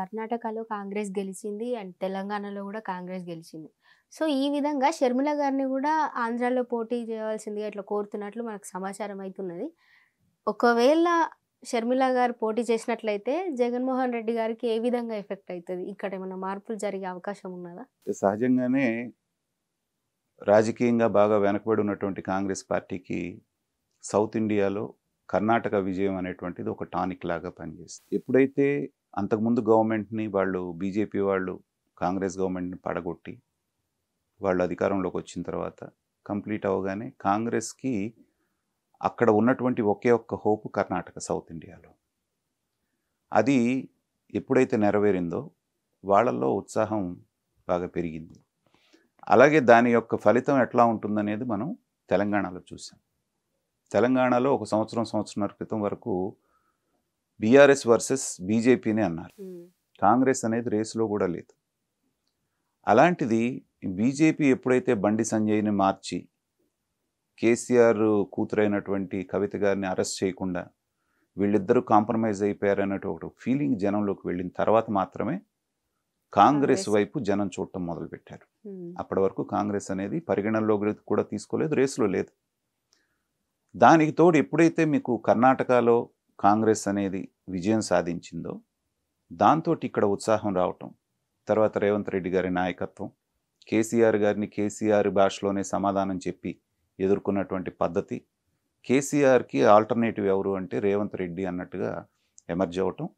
కర్ణాటకలో కాంగ్రెస్ గెలిచింది అండ్ తెలంగాణలో కూడా కాంగ్రెస్ గెలిచింది సో ఈ విధంగా షర్మిల గారిని కూడా ఆంధ్రాలో పోటీ చేయవలసింది ఇట్లా కోరుతున్నట్లు మనకు సమాచారం అవుతున్నది ఒకవేళ షర్మిల గారు పోటీ చేసినట్లయితే జగన్మోహన్ రెడ్డి గారికి ఏ విధంగా ఎఫెక్ట్ అవుతుంది ఇక్కడ ఏమైనా మార్పులు జరిగే అవకాశం ఉన్నదా సహజంగానే రాజకీయంగా బాగా వెనకబడి ఉన్నటువంటి కాంగ్రెస్ పార్టీకి సౌత్ ఇండియాలో కర్ణాటక విజయం అనేటువంటిది ఒక టానిక్ లాగా పనిచేస్తుంది ఎప్పుడైతే అంతకుముందు గవర్నమెంట్ని వాళ్ళు బీజేపీ వాళ్ళు కాంగ్రెస్ గవర్నమెంట్ని పడగొట్టి వాళ్ళు అధికారంలోకి వచ్చిన తర్వాత కంప్లీట్ అవగానే కాంగ్రెస్కి అక్కడ ఉన్నటువంటి ఒకే ఒక్క హోప్ కర్ణాటక సౌత్ ఇండియాలో అది ఎప్పుడైతే నెరవేరిందో వాళ్ళల్లో ఉత్సాహం బాగా పెరిగింది అలాగే దాని యొక్క ఫలితం ఎట్లా ఉంటుందనేది మనం తెలంగాణలో చూసాం తెలంగాణలో ఒక సంవత్సరం సంవత్సరం క్రితం వరకు బీఆర్ఎస్ వర్సెస్ బీజేపీనే అన్నారు కాంగ్రెస్ అనేది రేసులో కూడా లేదు అలాంటిది బీజేపీ ఎప్పుడైతే బండి సంజయ్ని మార్చి కేసీఆర్ కూతురైనటువంటి కవిత గారిని అరెస్ట్ చేయకుండా వీళ్ళిద్దరూ కాంప్రమైజ్ అయిపోయారన్నట్టు ఒక ఫీలింగ్ జనంలోకి వెళ్ళిన తర్వాత మాత్రమే కాంగ్రెస్ వైపు జనం చూడటం మొదలుపెట్టారు అప్పటి వరకు కాంగ్రెస్ అనేది పరిగణనలోకి కూడా తీసుకోలేదు రేసులో లేదు దానికి తోడు ఎప్పుడైతే మీకు కర్ణాటకలో కాంగ్రెస్ అనేది విజయం సాధించిందో దాంతో ఇక్కడ ఉత్సాహం రావటం తర్వాత రేవంత్ రెడ్డి గారి నాయకత్వం కేసీఆర్ గారిని కేసీఆర్ భాషలోనే సమాధానం చెప్పి ఎదుర్కొన్నటువంటి పద్ధతి కేసీఆర్కి ఆల్టర్నేటివ్ ఎవరు అంటే రేవంత్ రెడ్డి అన్నట్టుగా ఎమర్జ్ అవ్వటం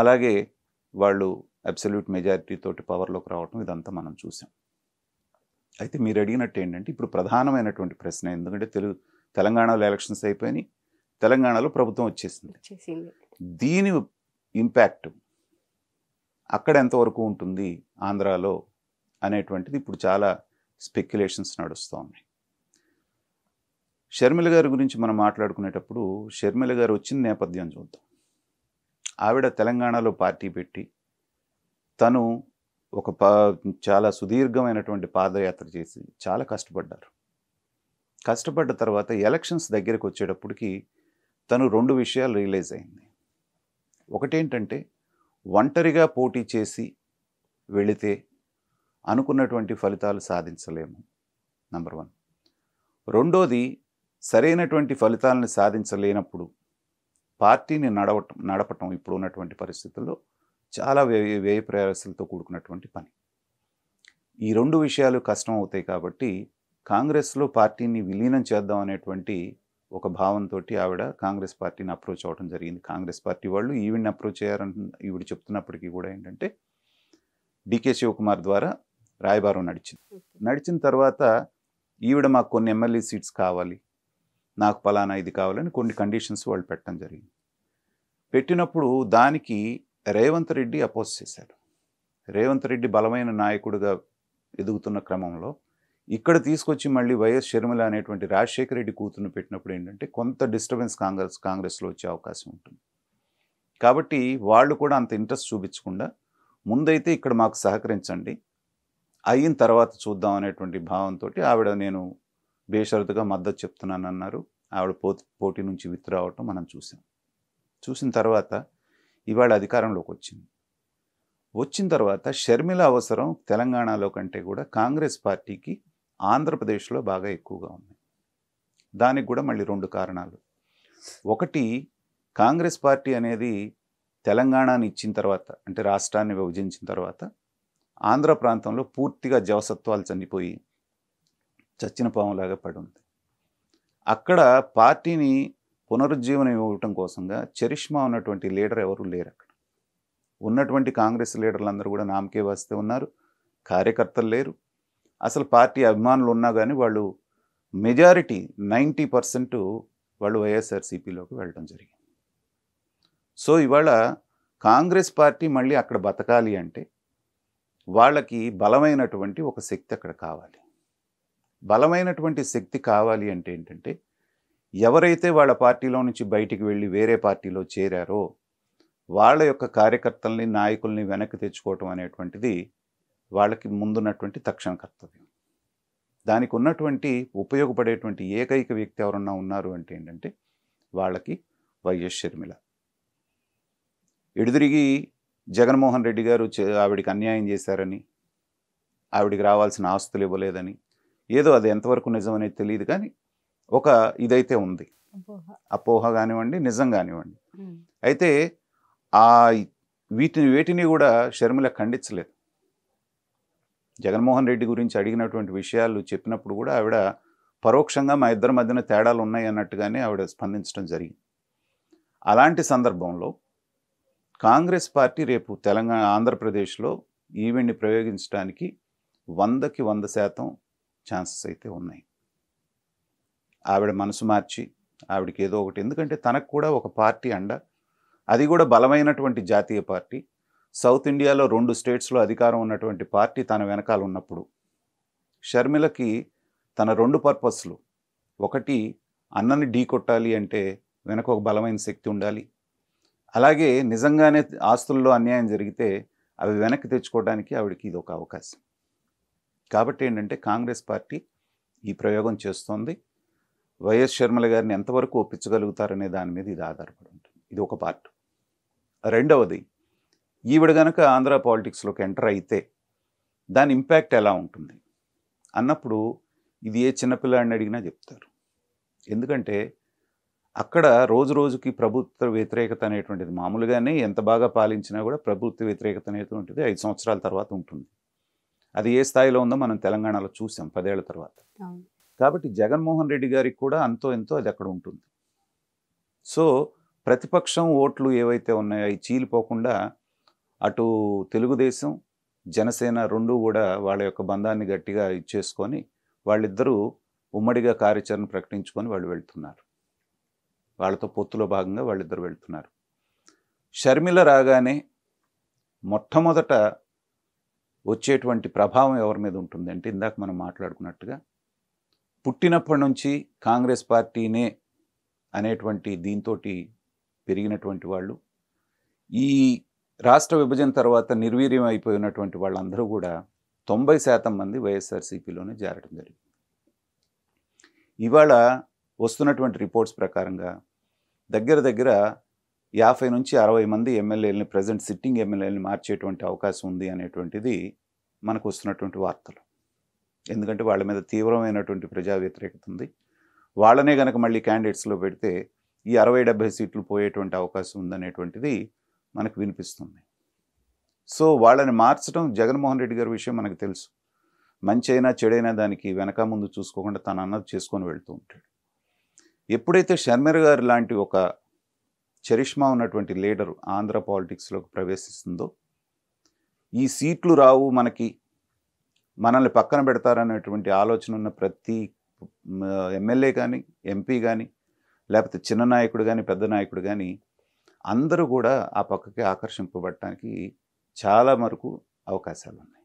అలాగే వాళ్ళు అబ్సల్యూట్ మెజారిటీతోటి పవర్లోకి రావటం ఇదంతా మనం చూసాం అయితే మీరు అడిగినట్టు ఏంటంటే ఇప్పుడు ప్రధానమైనటువంటి ప్రశ్న ఎందుకంటే తెలుగు తెలంగాణలో ఎలక్షన్స్ అయిపోయినాయి తెలంగాణలో ప్రభుత్వం వచ్చేసింది దీని ఇంపాక్ట్ అక్కడ ఎంతవరకు ఉంటుంది ఆంధ్రాలో అనేటువంటిది ఇప్పుడు చాలా స్పెక్యులేషన్స్ నడుస్తూ ఉన్నాయి షర్మిల గారి గురించి మనం మాట్లాడుకునేటప్పుడు షర్మిల గారు వచ్చిన నేపథ్యం చూద్దాం ఆవిడ తెలంగాణలో పార్టీ పెట్టి తను ఒక చాలా సుదీర్ఘమైనటువంటి పాదయాత్ర చేసి చాలా కష్టపడ్డారు కష్టపడ్డ తర్వాత ఎలక్షన్స్ దగ్గరికి వచ్చేటప్పటికి తను రెండు విషయాలు రియలైజ్ అయింది ఒకటేంటంటే ఒంటరిగా పోటీ చేసి వెళితే అనుకున్నటువంటి ఫలితాలు సాధించలేము నంబర్ వన్ రెండోది సరైనటువంటి ఫలితాలను సాధించలేనప్పుడు పార్టీని నడవటం నడపటం ఇప్పుడు ఉన్నటువంటి పరిస్థితుల్లో చాలా వ్యయ వ్యయ ప్రయాసాలతో కూడుకున్నటువంటి పని ఈ రెండు విషయాలు కష్టం అవుతాయి కాబట్టి కాంగ్రెస్లో పార్టీని విలీనం చేద్దాం అనేటువంటి ఒక భావంతో ఆవిడ కాంగ్రెస్ పార్టీని అప్రోచ్ అవ్వడం జరిగింది కాంగ్రెస్ పార్టీ వాళ్ళు ఈవిడిని అప్రోచ్ చేయారంట ఈవిడ చెప్తున్నప్పటికీ కూడా ఏంటంటే డికే శివకుమార్ ద్వారా రాయబారం నడిచింది నడిచిన తర్వాత ఈవిడ మాకు కొన్ని ఎమ్మెల్యే సీట్స్ కావాలి నాకు పలానా ఇది కావాలని కొన్ని కండిషన్స్ వాళ్ళు పెట్టడం జరిగింది పెట్టినప్పుడు దానికి రేవంత్ రెడ్డి అపోజ్ చేశారు రేవంత్ రెడ్డి బలమైన నాయకుడిగా ఎదుగుతున్న క్రమంలో ఇక్కడ తీసుకొచ్చి మళ్ళీ వైఎస్ షర్మిల అనేటువంటి రాజశేఖర రెడ్డి కూతురును పెట్టినప్పుడు ఏంటంటే కొంత డిస్టర్బెన్స్ కాంగ్రెస్ కాంగ్రెస్లో వచ్చే అవకాశం ఉంటుంది కాబట్టి వాళ్ళు కూడా అంత ఇంట్రెస్ట్ చూపించకుండా ముందైతే ఇక్కడ మాకు సహకరించండి అయిన తర్వాత చూద్దాం అనేటువంటి భావంతో ఆవిడ నేను బేషరతుగా మద్దతు చెప్తున్నాను అన్నారు ఆవిడ పోటీ నుంచి విత్తురావటం మనం చూసాం చూసిన తర్వాత ఇవాళ అధికారంలోకి వచ్చింది వచ్చిన తర్వాత షర్మిల అవసరం తెలంగాణలో కంటే కూడా కాంగ్రెస్ పార్టీకి ఆంధ్రప్రదేశ్లో బాగా ఎక్కువగా ఉన్నాయి దానికి కూడా మళ్ళీ రెండు కారణాలు ఒకటి కాంగ్రెస్ పార్టీ అనేది తెలంగాణని ఇచ్చిన తర్వాత అంటే రాష్ట్రాన్ని విభజించిన తర్వాత ఆంధ్ర ప్రాంతంలో పూర్తిగా జవసత్వాలు చనిపోయి చచ్చిన పాములాగా పడి ఉంది అక్కడ పార్టీని పునరుజ్జీవనం ఇవ్వటం కోసంగా చరిష్మా ఉన్నటువంటి లీడర్ ఎవరు లేరు అక్కడ ఉన్నటువంటి కాంగ్రెస్ లీడర్లందరూ కూడా నామకే వస్తే ఉన్నారు కార్యకర్తలు లేరు అసలు పార్టీ అభిమానులు ఉన్నా కానీ వాళ్ళు మెజారిటీ నైంటీ పర్సెంట్ వాళ్ళు వైఎస్ఆర్సీపీలోకి వెళ్ళడం జరిగింది సో ఇవాళ కాంగ్రెస్ పార్టీ మళ్ళీ అక్కడ బతకాలి అంటే వాళ్ళకి బలమైనటువంటి ఒక శక్తి అక్కడ కావాలి బలమైనటువంటి శక్తి కావాలి అంటే ఏంటంటే ఎవరైతే వాళ్ళ పార్టీలో నుంచి బయటికి వెళ్ళి వేరే పార్టీలో చేరారో వాళ్ళ యొక్క కార్యకర్తల్ని నాయకుల్ని వెనక్కి తెచ్చుకోవటం అనేటువంటిది వాళ్ళకి ముందున్నటువంటి తక్షణ కర్తవ్యం దానికి ఉన్నటువంటి ఉపయోగపడేటువంటి ఏకైక వ్యక్తి ఎవరన్నా ఉన్నారు అంటే ఏంటంటే వాళ్ళకి వైఎస్ షర్మిల ఎడుదిరిగి జగన్మోహన్ రెడ్డి గారు ఆవిడికి అన్యాయం చేశారని ఆవిడికి రావాల్సిన ఆస్తులు ఇవ్వలేదని ఏదో అది ఎంతవరకు అనేది తెలియదు కానీ ఒక ఇదైతే ఉంది అపోహ కానివ్వండి నిజం కానివ్వండి అయితే ఆ వీటిని వేటిని కూడా షర్మిల ఖండించలేదు జగన్మోహన్ రెడ్డి గురించి అడిగినటువంటి విషయాలు చెప్పినప్పుడు కూడా ఆవిడ పరోక్షంగా మా ఇద్దరి మధ్యన తేడాలు ఉన్నాయి అన్నట్టుగానే ఆవిడ స్పందించడం జరిగింది అలాంటి సందర్భంలో కాంగ్రెస్ పార్టీ రేపు తెలంగాణ ఆంధ్రప్రదేశ్లో ఈవెంట్ని ప్రయోగించడానికి వందకి వంద శాతం ఛాన్సెస్ అయితే ఉన్నాయి ఆవిడ మనసు మార్చి ఆవిడకి ఏదో ఒకటి ఎందుకంటే తనకు కూడా ఒక పార్టీ అండ అది కూడా బలమైనటువంటి జాతీయ పార్టీ సౌత్ ఇండియాలో రెండు స్టేట్స్లో అధికారం ఉన్నటువంటి పార్టీ తన వెనకాల ఉన్నప్పుడు షర్మిలకి తన రెండు పర్పస్లు ఒకటి అన్నని ఢీ కొట్టాలి అంటే వెనక ఒక బలమైన శక్తి ఉండాలి అలాగే నిజంగానే ఆస్తుల్లో అన్యాయం జరిగితే అవి వెనక్కి తెచ్చుకోవడానికి ఆవిడకి ఇది ఒక అవకాశం కాబట్టి ఏంటంటే కాంగ్రెస్ పార్టీ ఈ ప్రయోగం చేస్తోంది వైఎస్ శర్మల గారిని ఎంతవరకు ఒప్పించగలుగుతారనే దాని మీద ఇది ఆధారపడి ఉంటుంది ఇది ఒక పార్ట్ రెండవది ఈవిడ గనక ఆంధ్ర పాలిటిక్స్లోకి ఎంటర్ అయితే దాని ఇంపాక్ట్ ఎలా ఉంటుంది అన్నప్పుడు ఇది ఏ చిన్నపిల్లాడిని అడిగినా చెప్తారు ఎందుకంటే అక్కడ రోజు రోజుకి ప్రభుత్వ వ్యతిరేకత అనేటువంటిది మామూలుగానే ఎంత బాగా పాలించినా కూడా ప్రభుత్వ వ్యతిరేకత అనేటువంటిది ఐదు సంవత్సరాల తర్వాత ఉంటుంది అది ఏ స్థాయిలో ఉందో మనం తెలంగాణలో చూసాం పదేళ్ల తర్వాత కాబట్టి జగన్మోహన్ రెడ్డి గారికి కూడా అంతో ఎంతో అది అక్కడ ఉంటుంది సో ప్రతిపక్షం ఓట్లు ఏవైతే ఉన్నాయో అవి చీలిపోకుండా అటు తెలుగుదేశం జనసేన రెండు కూడా వాళ్ళ యొక్క బంధాన్ని గట్టిగా ఇచ్చేసుకొని వాళ్ళిద్దరూ ఉమ్మడిగా కార్యాచరణ ప్రకటించుకొని వాళ్ళు వెళ్తున్నారు వాళ్ళతో పొత్తులో భాగంగా వాళ్ళిద్దరు వెళ్తున్నారు షర్మిల రాగానే మొట్టమొదట వచ్చేటువంటి ప్రభావం ఎవరి మీద ఉంటుంది అంటే ఇందాక మనం మాట్లాడుకున్నట్టుగా పుట్టినప్పటి నుంచి కాంగ్రెస్ పార్టీనే అనేటువంటి దీంతో పెరిగినటువంటి వాళ్ళు ఈ రాష్ట్ర విభజన తర్వాత నిర్వీర్యం అయిపోయినటువంటి వాళ్ళందరూ కూడా తొంభై శాతం మంది వైఎస్ఆర్సీపీలోనే చేరడం జరిగింది ఇవాళ వస్తున్నటువంటి రిపోర్ట్స్ ప్రకారంగా దగ్గర దగ్గర యాభై నుంచి అరవై మంది ఎమ్మెల్యేలని ప్రజెంట్ సిట్టింగ్ ఎమ్మెల్యేలని మార్చేటువంటి అవకాశం ఉంది అనేటువంటిది మనకు వస్తున్నటువంటి వార్తలు ఎందుకంటే వాళ్ళ మీద తీవ్రమైనటువంటి ప్రజా వ్యతిరేకత ఉంది వాళ్ళనే కనుక మళ్ళీ క్యాండిడేట్స్లో పెడితే ఈ అరవై డెబ్బై సీట్లు పోయేటువంటి అవకాశం ఉందనేటువంటిది మనకు వినిపిస్తుంది సో వాళ్ళని మార్చడం జగన్మోహన్ రెడ్డి గారి విషయం మనకు తెలుసు మంచి అయినా చెడైనా దానికి వెనక ముందు చూసుకోకుండా తన అన్నది చేసుకొని వెళ్తూ ఉంటాడు ఎప్పుడైతే షర్మిర గారు లాంటి ఒక చరిష్మా ఉన్నటువంటి లీడర్ ఆంధ్ర పాలిటిక్స్లోకి ప్రవేశిస్తుందో ఈ సీట్లు రావు మనకి మనల్ని పక్కన పెడతారనేటువంటి ఆలోచన ఉన్న ప్రతి ఎమ్మెల్యే కానీ ఎంపీ కానీ లేకపోతే చిన్న నాయకుడు కానీ పెద్ద నాయకుడు కానీ అందరూ కూడా ఆ పక్కకి ఆకర్షింపబడటానికి చాలా మరకు అవకాశాలు ఉన్నాయి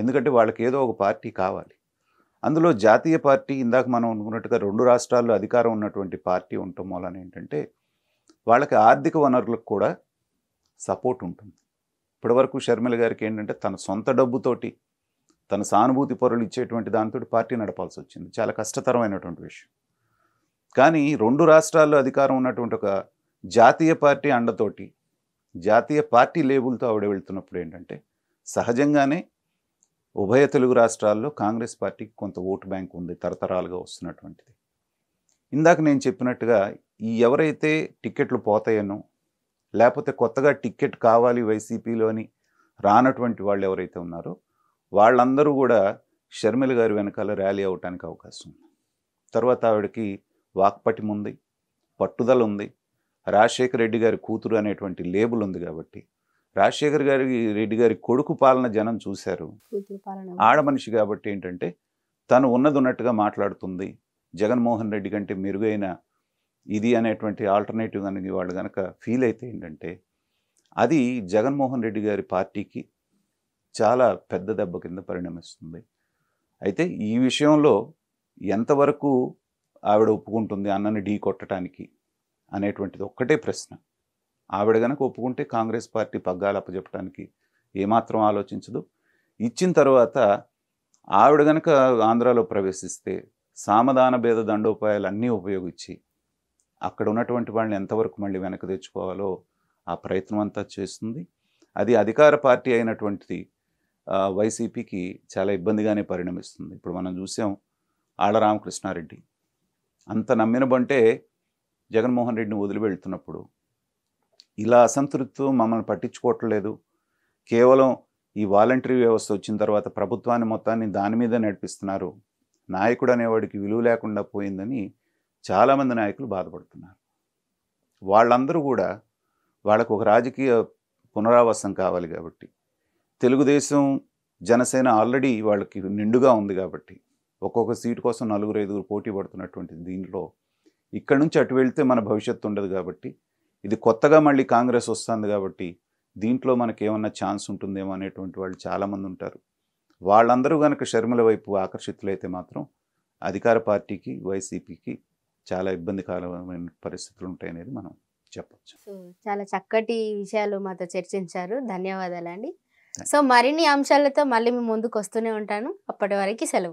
ఎందుకంటే వాళ్ళకి ఏదో ఒక పార్టీ కావాలి అందులో జాతీయ పార్టీ ఇందాక మనం అనుకున్నట్టుగా రెండు రాష్ట్రాల్లో అధికారం ఉన్నటువంటి పార్టీ ఉండటం మూలన ఏంటంటే వాళ్ళకి ఆర్థిక వనరులకు కూడా సపోర్ట్ ఉంటుంది ఇప్పటివరకు షర్మిల గారికి ఏంటంటే తన సొంత డబ్బుతోటి తన సానుభూతి పొరలు ఇచ్చేటువంటి దానితో పార్టీ నడపాల్సి వచ్చింది చాలా కష్టతరమైనటువంటి విషయం కానీ రెండు రాష్ట్రాల్లో అధికారం ఉన్నటువంటి ఒక జాతీయ పార్టీ అండతోటి జాతీయ పార్టీ లేబుల్తో ఆవిడ వెళ్తున్నప్పుడు ఏంటంటే సహజంగానే ఉభయ తెలుగు రాష్ట్రాల్లో కాంగ్రెస్ పార్టీకి కొంత ఓటు బ్యాంక్ ఉంది తరతరాలుగా వస్తున్నటువంటిది ఇందాక నేను చెప్పినట్టుగా ఈ ఎవరైతే టిక్కెట్లు పోతాయనో లేకపోతే కొత్తగా టిక్కెట్ కావాలి వైసీపీలోని రానటువంటి వాళ్ళు ఎవరైతే ఉన్నారో వాళ్ళందరూ కూడా షర్మిల గారి వెనకాల ర్యాలీ అవడానికి అవకాశం ఉంది తర్వాత ఆవిడకి వాక్పటిముంది పట్టుదల ఉంది రాజశేఖర రెడ్డి గారి కూతురు అనేటువంటి లేబుల్ ఉంది కాబట్టి రాజశేఖర్ గారి రెడ్డి గారి కొడుకు పాలన జనం చూశారు ఆడమనిషి కాబట్టి ఏంటంటే తను ఉన్నది ఉన్నట్టుగా మాట్లాడుతుంది జగన్మోహన్ రెడ్డి కంటే మెరుగైన ఇది అనేటువంటి ఆల్టర్నేటివ్ కనుక వాళ్ళు కనుక ఫీల్ అయితే ఏంటంటే అది జగన్మోహన్ రెడ్డి గారి పార్టీకి చాలా పెద్ద దెబ్బ కింద పరిణమిస్తుంది అయితే ఈ విషయంలో ఎంతవరకు ఆవిడ ఒప్పుకుంటుంది అన్నని ఢీ కొట్టడానికి అనేటువంటిది ఒక్కటే ప్రశ్న ఆవిడ గనక ఒప్పుకుంటే కాంగ్రెస్ పార్టీ పగ్గాలు అప్పచెప్పడానికి ఏమాత్రం ఆలోచించదు ఇచ్చిన తర్వాత ఆవిడ గనక ఆంధ్రాలో ప్రవేశిస్తే సామధాన భేద దండోపాయాలు అన్నీ ఉపయోగించి అక్కడ ఉన్నటువంటి వాళ్ళని ఎంతవరకు మళ్ళీ వెనక్కి తెచ్చుకోవాలో ఆ ప్రయత్నం అంతా చేస్తుంది అది అధికార పార్టీ అయినటువంటిది వైసీపీకి చాలా ఇబ్బందిగానే పరిణమిస్తుంది ఇప్పుడు మనం చూసాం ఆళ్ళ రామకృష్ణారెడ్డి అంత బంటే జగన్మోహన్ రెడ్డిని వదిలి వెళ్తున్నప్పుడు ఇలా అసంతృప్తితో మమ్మల్ని పట్టించుకోవట్లేదు కేవలం ఈ వాలంటరీ వ్యవస్థ వచ్చిన తర్వాత ప్రభుత్వాన్ని మొత్తాన్ని దాని మీద నడిపిస్తున్నారు నాయకుడు అనేవాడికి విలువ లేకుండా పోయిందని చాలామంది నాయకులు బాధపడుతున్నారు వాళ్ళందరూ కూడా వాళ్ళకు ఒక రాజకీయ పునరావాసం కావాలి కాబట్టి తెలుగుదేశం జనసేన ఆల్రెడీ వాళ్ళకి నిండుగా ఉంది కాబట్టి ఒక్కొక్క సీటు కోసం నలుగురు ఐదుగురు పోటీ పడుతున్నటువంటి దీంట్లో ఇక్కడ నుంచి అటు వెళ్తే మన భవిష్యత్తు ఉండదు కాబట్టి ఇది కొత్తగా మళ్ళీ కాంగ్రెస్ వస్తుంది కాబట్టి దీంట్లో మనకి ఏమన్నా ఛాన్స్ ఉంటుందేమో అనేటువంటి వాళ్ళు చాలామంది ఉంటారు వాళ్ళందరూ కనుక షర్మిల వైపు ఆకర్షితులైతే మాత్రం అధికార పార్టీకి వైసీపీకి చాలా ఇబ్బందికరమైన పరిస్థితులు ఉంటాయనేది మనం చెప్పచ్చు చాలా చక్కటి విషయాలు మాతో చర్చించారు ధన్యవాదాలండి సో మరిన్ని అంశాలతో మళ్ళీ మీ ముందుకు వస్తూనే ఉంటాను అప్పటి వరకు సెలవు